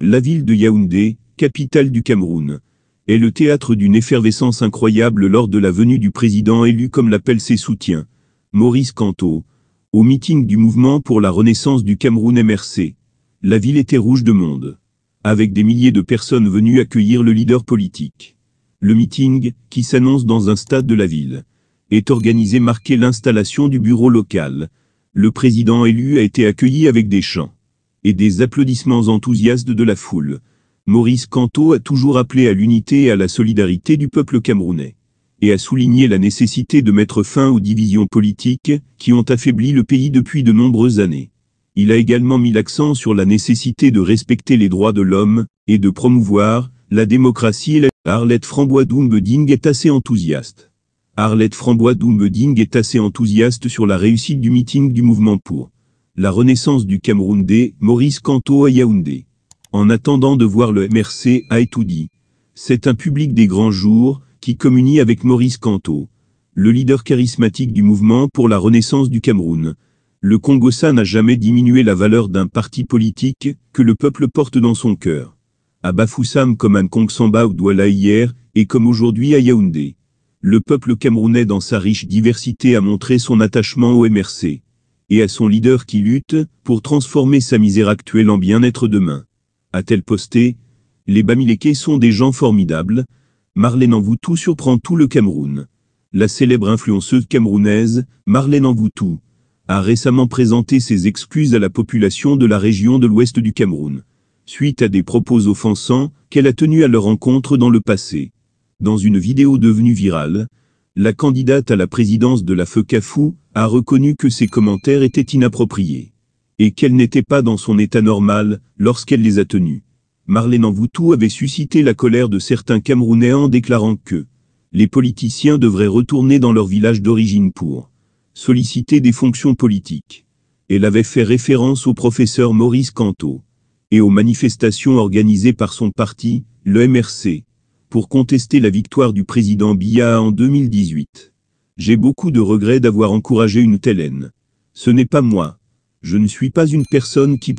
La ville de Yaoundé, capitale du Cameroun, est le théâtre d'une effervescence incroyable lors de la venue du président élu comme l'appellent ses soutiens, Maurice Kanto, au meeting du mouvement pour la renaissance du Cameroun MRC. La ville était rouge de monde, avec des milliers de personnes venues accueillir le leader politique. Le meeting, qui s'annonce dans un stade de la ville, est organisé marqué l'installation du bureau local. Le président élu a été accueilli avec des chants et des applaudissements enthousiastes de la foule. Maurice Canto a toujours appelé à l'unité et à la solidarité du peuple camerounais, et a souligné la nécessité de mettre fin aux divisions politiques qui ont affaibli le pays depuis de nombreuses années. Il a également mis l'accent sur la nécessité de respecter les droits de l'homme, et de promouvoir la démocratie et Arlette Frambois Doumbeding est assez enthousiaste. Arlette Frambois Doumbeding est assez enthousiaste sur la réussite du meeting du mouvement pour la renaissance du Cameroun des Maurice Kanto à Yaoundé. En attendant de voir le MRC à Etoudi. C'est un public des grands jours, qui communie avec Maurice Kanto, le leader charismatique du mouvement pour la renaissance du Cameroun. Le congo n'a jamais diminué la valeur d'un parti politique que le peuple porte dans son cœur. À Bafoussam comme à nkong ou Douala hier, et comme aujourd'hui à Yaoundé. Le peuple camerounais dans sa riche diversité a montré son attachement au MRC et à son leader qui lutte pour transformer sa misère actuelle en bien-être demain. A-t-elle posté Les Bamileke sont des gens formidables. Marlène Envoutou surprend tout le Cameroun. La célèbre influenceuse camerounaise, Marlène Envoutou, a récemment présenté ses excuses à la population de la région de l'ouest du Cameroun, suite à des propos offensants qu'elle a tenus à leur encontre dans le passé. Dans une vidéo devenue virale, la candidate à la présidence de la FECAFU, a reconnu que ses commentaires étaient inappropriés et qu'elle n'était pas dans son état normal lorsqu'elle les a tenus. Marlène Anvoutou avait suscité la colère de certains Camerounais en déclarant que les politiciens devraient retourner dans leur village d'origine pour solliciter des fonctions politiques. Elle avait fait référence au professeur Maurice Canto et aux manifestations organisées par son parti, le MRC, pour contester la victoire du président Biya en 2018. J'ai beaucoup de regrets d'avoir encouragé une telle haine. Ce n'est pas moi. Je ne suis pas une personne qui